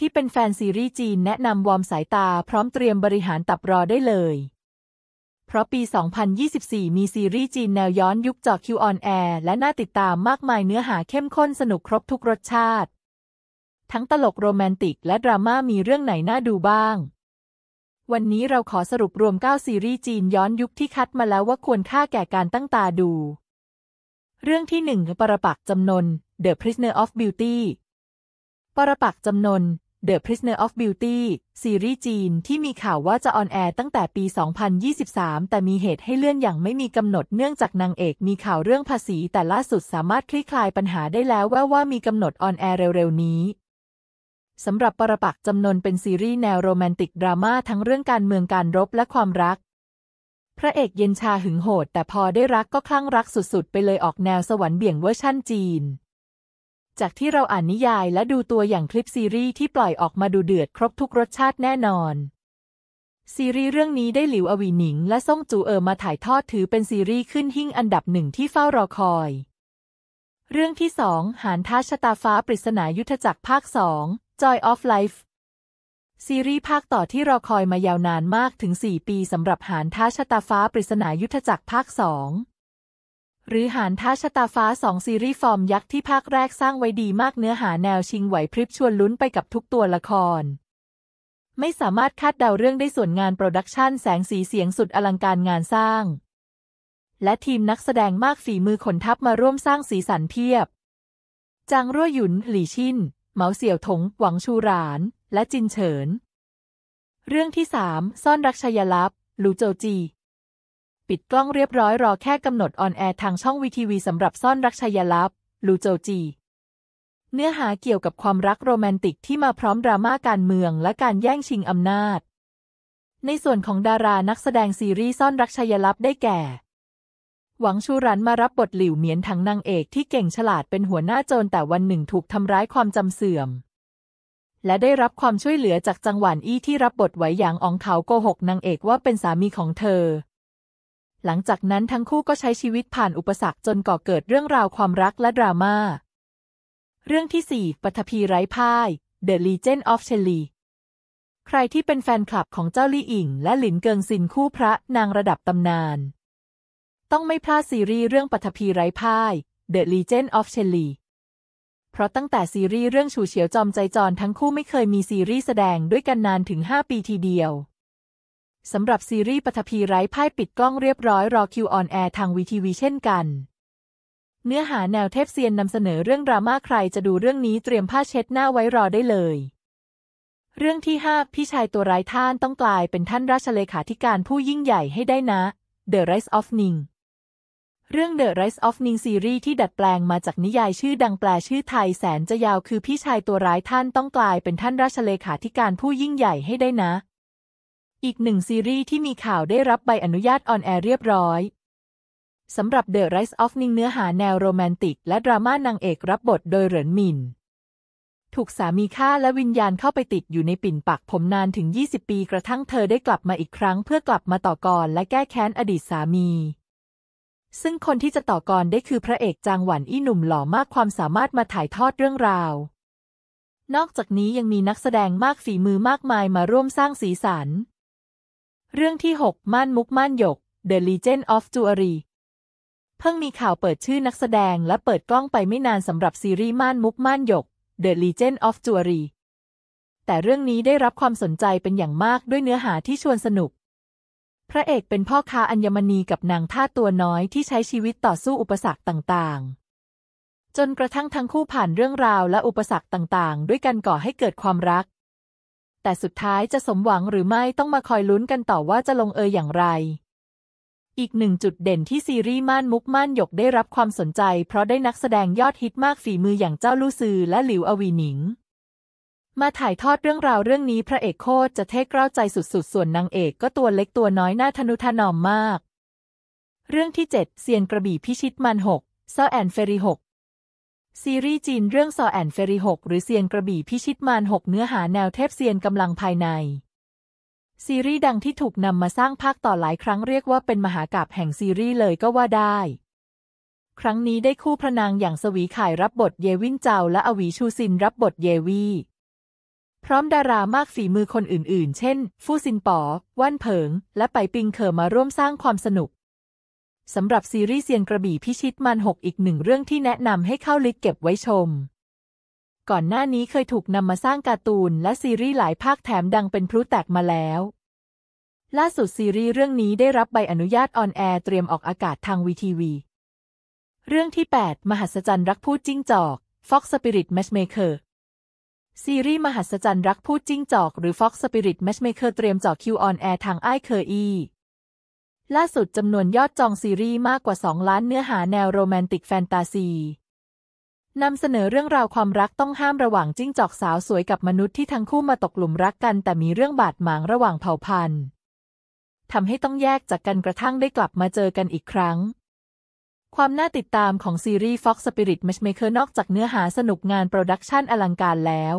ที่เป็นแฟนซีรีส์จีนแนะนำวอร์มสายตาพร้อมเตรียมบริหารตับรอได้เลย เพราะปี 2024 มีซีรีส์จีนแนวย้อนยุคจอคิวออนแอร์และน่าติดตามมากมายเนื้อหาเข้มข้นสนุกครบทุกรสชาติ ทั้งตลกโรแมนติกและดราม่ามีเรื่องไหนน่าดูบ้างวันนี้เราขอสรุปรวม9ซีรีส์จีนย้อนยุคที่คัดมาแล้วว่าควรค่าแก่การตั้งตาดู เรื่องที่1ปรปักจำนน The Prisoner of Beauty ปรปักจำนน The Prisoner of Beauty ซีรีส์จีน ที่มีข่าวว่าจะออนแอร์ตั้งแต่ปี 2023 แต่มีเหตุให้เลื่อนอย่างไม่มีกำหนดเนื่องจากนางเอกมีข่าวเรื่องภาษี แต่ล่าสุดสามารถคลี่คลายปัญหาได้แล้วแว่าว่ามีกำหนดออนแอร์เร็วๆ นี้ สำหรับปรปักจำนวนเป็นซีรีส์แนวโรแมนติกดราม่าทั้งเรื่องการเมืองการรบและความรัก พระเอกเย็นชาหึงโหด แต่พอได้รักก็คลั่งรักสุด ๆ ไปเลยออกแนวสวรรค์เบี่ยงเวอร์ชั่นจีนจากที่เราอ่านนิยายและดูตัวอย่างคลิปซีรีส์ที่ปล่อยออกมาดูเดือดครบทุกรสชาติแน่นอน ซีรีส์เรื่องนี้ได้หลิวอวีหนิง และซ่งจูเออมาถ่ายทอดถือเป็นซีรีส์ขึ้นหิ้งอันดับหนึ่งที่เฝ้ารอคอย เรื่องที่สอง หานท้าชะตาฟ้าปริศนายุทธจักรภาคสอง joy of life ซีรีส์ภาคต่อที่รอคอยมายาวนานมากถึง4 ปีสำหรับหานท้าชะตาฟ้าปริศนายุทธจักรภาคสองหรือหานท้าชะตาฟ้า 2 ซีรีส์ฟอร์มยักษ์ที่ภาคแรกสร้างไว้ดีมากเนื้อหาแนวชิงไหวพริบชวนลุ้นไปกับทุกตัวละคร ไม่สามารถคาดเดาเรื่องได้ส่วนงานโปรดักชันแสงสีเสียงสุดอลังการงานสร้าง และทีมนักแสดงมากฝีมือขนทัพมาร่วมสร้างสีสันเพียบจางรั่วหยุน หลี่ชินเหมาเสี่ยวถง หวังชูหราน และจินเฉินเรื่องที่สามซ่อนรักชยลับหลูโจจีปิดกล้องเรียบร้อยรอแค่กำหนดออนแอร์ทางช่องวีทีวีสำหรับซ่อนรักชายลับลูโจจี เนื้อหาเกี่ยวกับความรักโรแมนติกที่มาพร้อมดราม่าการเมืองและการแย่งชิงอำนาจ ในส่วนของดารานักแสดงซีรีส์ซ่อนรักชายลับได้แก่ หวังชูรันมารับบทหลิวเหมียนทั้งนางเอกที่เก่งฉลาดเป็นหัวหน้าโจรแต่วันหนึ่งถูกทำร้ายความจำเสื่อม และได้รับความช่วยเหลือจากจังหวานอี้ที่รับบทไว้อย่างอองเขาโกหกนางเอกว่าเป็นสามีของเธอหลังจากนั้นทั้งคู่ก็ใช้ชีวิตผ่านอุปสรรคจนก่อเกิดเรื่องราวความรักและดราม่า เรื่องที่ 4 ปัทภีไร้พ่าย The Legend of c h e l i ใครที่เป็นแฟนคลับของเจ้าลี่อิงและหลินเกิงซินคู่พระนางระดับตำนาน ต้องไม่พลาดซีรีส์เรื่องปัทภีไร้พ่าย The Legend of c h e l i เพราะตั้งแต่ซีรีส์เรื่องชูเฉียวจอมใจจรทั้งคู่ไม่เคยมีซีรีส์แสดงด้วยกันนานถึง5 ปีทีเดียวสำหรับซีรีส์ปฐพีไร้พ่ายปิดกล้องเรียบร้อยรอคิวออนแอร์ทางวีทีวีเช่นกัน เนื้อหาแนวเทพเซียนนำเสนอเรื่องดราม่าใครจะดูเรื่องนี้เตรียมผ้าเช็ดหน้าไว้รอได้เลย เรื่องที่ห้าพี่ชายตัวร้ายท่านต้องกลายเป็นท่านราชเลขาธิการผู้ยิ่งใหญ่ให้ได้นะ The Rise of Ning เรื่อง The Rise of Ning ซีรีส์ที่ดัดแปลงมาจากนิยายชื่อดังแปลชื่อไทยแสนจะยาวคือพี่ชายตัวร้ายท่านต้องกลายเป็นท่านราชเลขาธิการผู้ยิ่งใหญ่ให้ได้นะอีกหนึ่งซีรีส์ที่มีข่าวได้รับใบอนุญาตออนแอร์เรียบร้อย สำหรับ The Rise of Ning เนื้อหาแนวโรแมนติกและดราม่านางเอกรับบทโดยเหรินหมินถูกสามีฆ่าและวิญญาณเข้าไปติดอยู่ในปิ่นปักผมนานถึง 20 ปีกระทั่งเธอได้กลับมาอีกครั้งเพื่อกลับมาต่อกรและแก้แค้นอดีตสามี ซึ่งคนที่จะต่อกรได้คือพระเอกจางหวันอี้หนุ่มหล่อมากความสามารถมาถ่ายทอดเรื่องราว นอกจากนี้ยังมีนักแสดงมากฝีมือมากมายมาร่วมสร้างสีสันเรื่องที่6ม่านมุกม่านหยก The Legend of Jewelry เพิ่งมีข่าวเปิดชื่อนักแสดงและเปิดกล้องไปไม่นานสำหรับซีรีส์ม่านมุกม่านหยก The Legend of Jewelry แต่เรื่องนี้ได้รับความสนใจเป็นอย่างมากด้วยเนื้อหาที่ชวนสนุก พระเอกเป็นพ่อค้าอัญมณีกับนางท่าตัวน้อยที่ใช้ชีวิตต่อสู้อุปสรรคต่างๆ จนกระทั่งทั้งคู่ผ่านเรื่องราวและอุปสรรคต่าง ๆ ด้วยกันก่อให้เกิดความรักแต่สุดท้ายจะสมหวังหรือไม่ต้องมาคอยลุ้นกันต่อว่าจะลงเอยอย่างไร อีกหนึ่งจุดเด่นที่ซีรีส์ม่านมุกม่านหยกได้รับความสนใจเพราะได้นักแสดงยอดฮิตมากฝีมืออย่างเจ้าลู่ซือ และหลิวอวีหนิง มาถ่ายทอดเรื่องราวเรื่องนี้พระเอกโคตรจะเท่กล้าใจสุดๆ ส่วนนางเอกก็ตัวเล็กตัวน้อยหน้าทนุถนอมมาก เรื่องที่7เซียนกระบี่พิชิตมันหกเซอแอนเฟรีหกซีรีส์จีนเรื่องซอแอนเฟรีหกหรือเซียนกระบี่พิชิตมารหกเนื้อหาแนวเทพเซียนกำลังภายใน ซีรีส์ดังที่ถูกนำมาสร้างภาคต่อหลายครั้งเรียกว่าเป็นมหากาบแห่งซีรีส์เลยก็ว่าได้ ครั้งนี้ได้คู่พระนางอย่างสวีข่ายรับบทเยวินเจ้าและอวีชูซินรับบทเยวี พร้อมดารามากฝีมือคนอื่นๆ เช่นฟู่ซินป๋อว่านเผิง และไปปิงเขอมาร่วมสร้างความสนุกสำหรับซีรีส์เซียนกระบี่พิชิตมันหกอีกหนึ่งเรื่องที่แนะนำให้เข้าลิสต์เก็บไว้ชม ก่อนหน้านี้เคยถูกนำมาสร้างการ์ตูนและซีรีส์หลายภาคแถมดังเป็นพลุแตกมาแล้ว ล่าสุดซีรีส์เรื่องนี้ได้รับใบอนุญาตออนแอร์เตรียมออกอากาศทางวีทีวี เรื่องที่ 8 มหัศจรรย์รักพูดจิ้งจอก Fox Spirit Matchmaker ซีรีส์มหัศจรรย์รักพูดจิ้งจอก หรือ Fox Spirit Matchmaker เตรียมจอกคิวออนแอร์ทางไอเคอีล่าสุดจำนวนยอดจองซีรีส์มากกว่า 2 ล้านเนื้อหาแนวโรแมนติกแฟนตาซีนำเสนอเรื่องราวความรักต้องห้ามระหว่างจิ้งจอกสาวสวยกับมนุษย์ที่ทั้งคู่มาตกหลุมรักกัน แต่มีเรื่องบาดหมางระหว่างเผ่าพันธุ์ทำให้ต้องแยกจากกันกระทั่งได้กลับมาเจอกันอีกครั้ง ความน่าติดตามของซีรีส์ Fox Spirit Matchmaker นอกจากเนื้อหาสนุกงานโปรดักชันอลังการแล้ว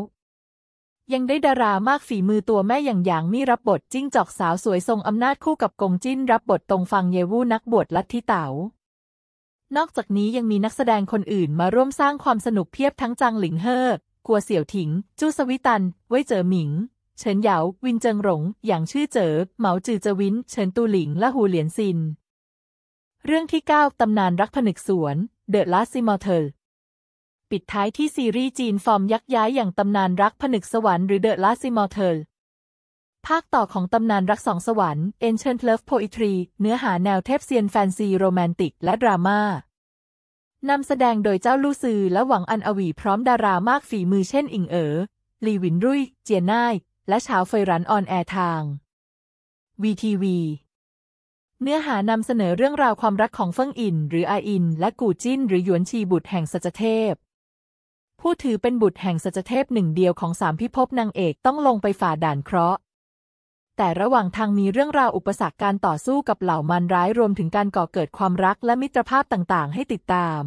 ยังได้ดารามากฝีมือตัวแม่อย่างหยางมี่รับบทจิ้งจอกสาวสวยทรงอำนาจคู่กับกงจิ้นรับบท ตรงฟังเยวูนักบวชลัทธิเต๋า นอกจากนี้ยังมีนักแสดงคนอื่นมาร่วมสร้างความสนุกเพียบทั้งจางหลิงเฮ่อกัวเสี่ยวถิง จู้สวิตัน ไว้เจอหมิง เฉินเหยาวินเจิงหลงอย่างชื่อเจอเหมาจือจวินเฉินตูหลิง และหูเหลียนซิน เรื่องที่9ตำนานรักผนึกสวน เดอะลาสซิมอเทลปิดท้ายที่ซีรีส์จีนฟอร์มยักษ์ย้ายอย่างตำนานรักผนึกสวรรค์หรือเดอะลาซิมอเทลภาคต่อของตำนานรักสองสวรรค์ Ancient Love Poetry เนื้อหาแนวเทพเซียนแฟนซีโรแมนติกและดราม่านำแสดงโดยเจ้าลู่ซือและหวังอันอวีพร้อมดารามากฝีมือเช่นอิงเอ๋อลีวินรุ่ยเจียน่ายและชาวเฟยรันออนแอร์ทาง VTV เนื้อหานำเสนอเรื่องราวความรักของเฟิงอิน หรืออาอิน และกูจิ้น หรือหยวนชีบุตรแห่งสัจเทพผู้ถือเป็นบุตรแห่งสัจเทพหนึ่งเดียวของสามพิภพนางเอกต้องลงไปฝ่าด่านเคราะห์ แต่ระหว่างทางมีเรื่องราวอุปสรรคการต่อสู้กับเหล่ามันร้ายรวมถึงการก่อเกิดความรักและมิตรภาพต่างๆให้ติดตาม